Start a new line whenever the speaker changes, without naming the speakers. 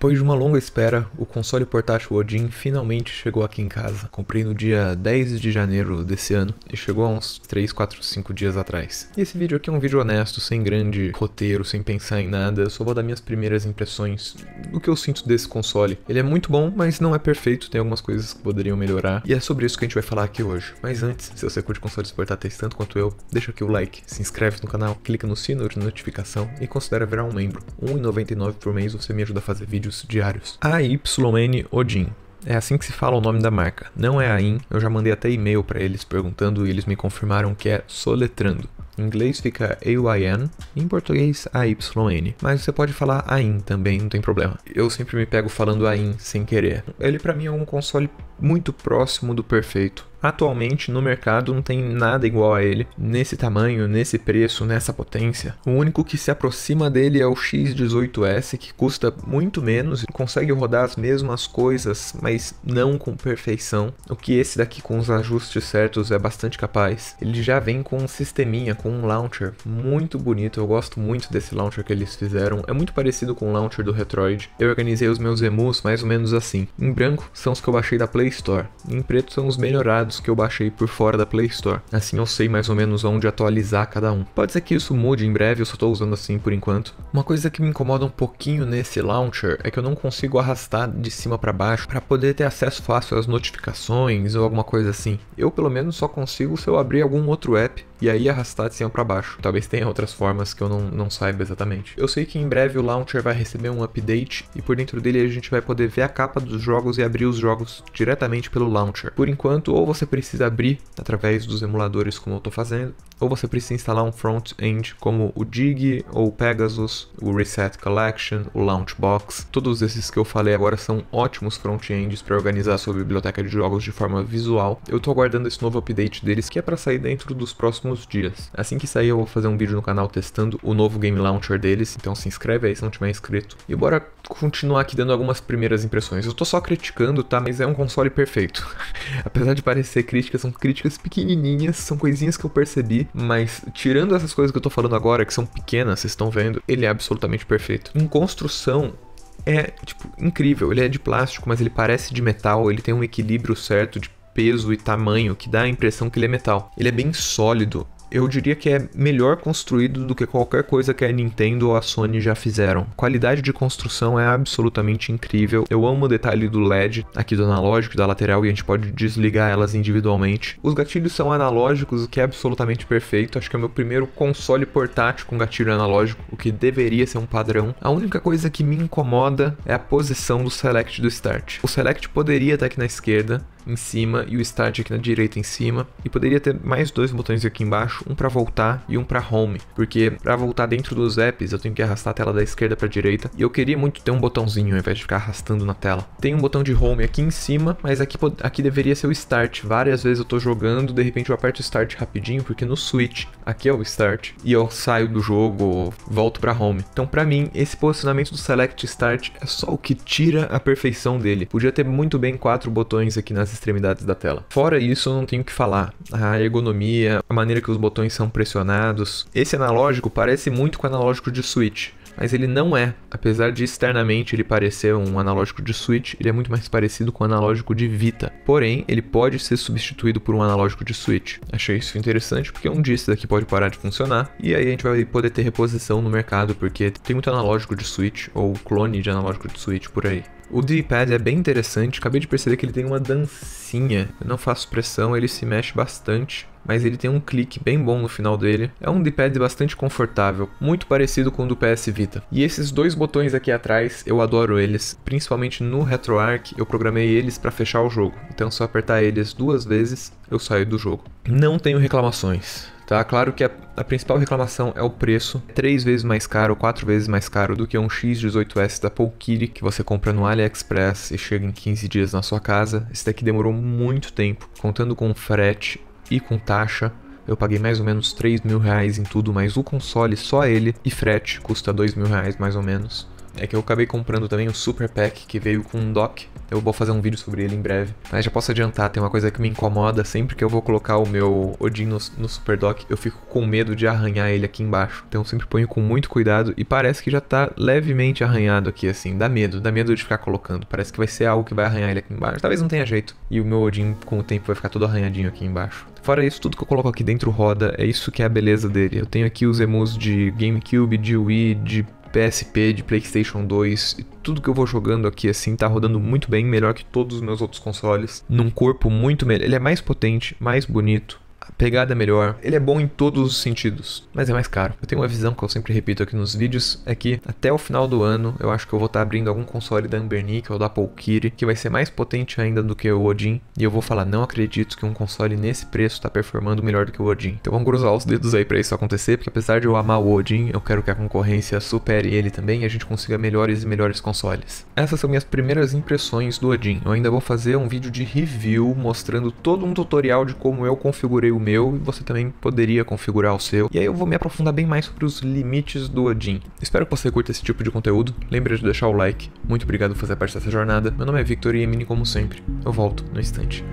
Depois de uma longa espera, o console portátil Odin finalmente chegou aqui em casa. Comprei no dia 10 de janeiro desse ano e chegou há uns 3, 4, 5 dias atrás. E esse vídeo aqui é um vídeo honesto, sem grande roteiro, sem pensar em nada, eu só vou dar minhas primeiras impressões do que eu sinto desse console. Ele é muito bom, mas não é perfeito, tem algumas coisas que poderiam melhorar e é sobre isso que a gente vai falar aqui hoje. Mas antes, se você curte consoles portáteis tanto quanto eu, deixa aqui o like, se inscreve no canal, clica no sino de notificação e considera virar um membro. R$1,99 por mês você me ajuda a fazer vídeos vídeos diários. AYN Odin. É assim que se fala o nome da marca. Não é AIN, eu já mandei até e-mail para eles perguntando e eles me confirmaram que é soletrando. Em inglês fica AYN, em português AYN. Mas você pode falar AIN também, não tem problema. Eu sempre me pego falando AIN sem querer. Ele para mim é um console muito próximo do perfeito. Atualmente no mercado não tem nada igual a ele, nesse tamanho, nesse preço, nessa potência. O único que se aproxima dele é o X18S, que custa muito menos e consegue rodar as mesmas coisas, mas não com perfeição. O que esse daqui com os ajustes certos é bastante capaz. Ele já vem com um sisteminha, com um launcher muito bonito. Eu gosto muito desse launcher que eles fizeram. É muito parecido com o launcher do Retroid. Eu organizei os meus emus mais ou menos assim. Em branco são os que eu baixei da Play Store, em preto são os melhorados dados que eu baixei por fora da Play Store. Assim eu sei mais ou menos onde atualizar cada um. Pode ser que isso mude em breve, eu só estou usando assim por enquanto. Uma coisa que me incomoda um pouquinho nesse launcher é que eu não consigo arrastar de cima para baixo para poder ter acesso fácil às notificações ou alguma coisa assim. Eu pelo menos só consigo se eu abrir algum outro app e aí arrastar de cima para baixo. Talvez tenha outras formas que eu não, não saiba exatamente. Eu sei que em breve o launcher vai receber um update e por dentro dele a gente vai poder ver a capa dos jogos e abrir os jogos diretamente pelo launcher. Por enquanto, ou você você precisa abrir através dos emuladores, como eu estou fazendo, ou você precisa instalar um front-end como o Dig ou o Pegasus, o Reset Collection, o Launchbox. Todos esses que eu falei agora são ótimos front-ends para organizar sua biblioteca de jogos de forma visual. Eu estou aguardando esse novo update deles que é para sair dentro dos próximos dias. Assim que sair, eu vou fazer um vídeo no canal testando o novo game launcher deles, então se inscreve aí se não tiver inscrito. E bora continuar aqui dando algumas primeiras impressões. Eu estou só criticando, tá? Mas é um console perfeito. Apesar de parecer ser críticas, são críticas pequenininhas, são coisinhas que eu percebi, mas tirando essas coisas que eu tô falando agora, que são pequenas, vocês estão vendo, ele é absolutamente perfeito. Em construção, é, tipo, incrível. Ele é de plástico, mas ele parece de metal, ele tem um equilíbrio certo de peso e tamanho que dá a impressão que ele é metal. Ele é bem sólido, eu diria que é melhor construído do que qualquer coisa que a Nintendo ou a Sony já fizeram. A qualidade de construção é absolutamente incrível. Eu amo o detalhe do LED aqui do analógico da lateral e a gente pode desligar elas individualmente. Os gatilhos são analógicos, o que é absolutamente perfeito. Acho que é o meu primeiro console portátil com gatilho analógico, o que deveria ser um padrão. A única coisa que me incomoda é a posição do select do start. O select poderia estar aqui na esquerda, em cima e o Start aqui na direita em cima. E poderia ter mais dois botões aqui embaixo, um para voltar e um para Home, porque para voltar dentro dos apps eu tenho que arrastar a tela da esquerda para direita e eu queria muito ter um botãozinho ao invés de ficar arrastando na tela. Tem um botão de Home aqui em cima, mas aqui, aqui deveria ser o Start. Várias vezes eu estou jogando, de repente eu aperto Start rapidinho, porque no Switch aqui é o Start e eu saio do jogo, volto para Home. Então para mim esse posicionamento do Select Start é só o que tira a perfeição dele. Podia ter muito bem quatro botões aqui nas nas extremidades da tela. Fora isso, não tenho o que falar. A ergonomia, a maneira que os botões são pressionados. Esse analógico parece muito com o analógico de Switch mas ele não é. Apesar de externamente ele parecer um analógico de Switch, ele é muito mais parecido com o analógico de Vita. Porém, ele pode ser substituído por um analógico de Switch. Achei isso interessante porque um dia esse daqui pode parar de funcionar e aí a gente vai poder ter reposição no mercado porque tem muito analógico de Switch ou clone de analógico de Switch por aí. O D-pad é bem interessante, acabei de perceber que ele tem uma dancinha. Eu não faço pressão, ele se mexe bastante mas ele tem um clique bem bom no final dele. É um D-pad bastante confortável, muito parecido com o do PS Vita. E esses dois botões aqui atrás, eu adoro eles, principalmente no RetroArch, eu programei eles para fechar o jogo. Então se só apertar eles duas vezes, eu saio do jogo. Não tenho reclamações. Tá? Claro que a, a, principal reclamação é o preço, três vezes mais caro, quatro vezes mais caro do que um X18S da Polkiri que você compra no AliExpress e chega em 15 dias na sua casa. Esse daqui demorou muito tempo, contando com frete e com taxa. Eu paguei mais ou menos 3 mil reais em tudo, mas o console, só ele, e frete, custa 2 mil reais mais ou menos é que eu acabei comprando também o Super Pack que veio com um dock. Eu vou fazer um vídeo sobre ele em breve. Mas já posso adiantar, tem uma coisa que me incomoda. Sempre que eu vou colocar o meu Odin no, no Super Dock, eu fico com medo de arranhar ele aqui embaixo. Então eu sempre ponho com muito cuidado e parece que já tá levemente arranhado aqui, assim. Dá medo, dá medo de ficar colocando. Parece que vai ser algo que vai arranhar ele aqui embaixo. Talvez não tenha jeito. E o meu Odin, com o tempo, vai ficar todo arranhadinho aqui embaixo. Fora isso, tudo que eu coloco aqui dentro roda, é isso que é a beleza dele. Eu tenho aqui os emus de GameCube, de Wii, de PSP, de PlayStation 2, tudo que eu vou jogando aqui assim tá rodando muito bem, melhor que todos os meus outros consoles, num corpo muito melhor. Ele é mais potente, mais bonito, a pegada é melhor, ele é bom em todos os sentidos, mas é mais caro. Eu tenho uma visão que eu sempre repito aqui nos vídeos, é que até o final do ano eu acho que eu vou estar tá abrindo algum console da Amber ou da Polkiri, que vai ser mais potente ainda do que o Odin, e eu vou falar, não acredito que um console nesse preço está performando melhor do que o Odin. Então vamos cruzar os dedos aí para isso acontecer, porque apesar de eu amar o Odin, eu quero que a concorrência supere ele também e a gente consiga melhores e melhores consoles. Essas são minhas primeiras impressões do Odin. Eu ainda vou fazer um vídeo de review mostrando todo um tutorial de como eu configurei configurei o meu e você também poderia configurar o seu. E aí eu vou me aprofundar bem mais sobre os limites do Odin. Espero que você curta esse tipo de conteúdo. Lembre de deixar o like. Muito obrigado por fazer parte dessa jornada. Meu nome é Victor e Emini, é como sempre. Eu volto no instante.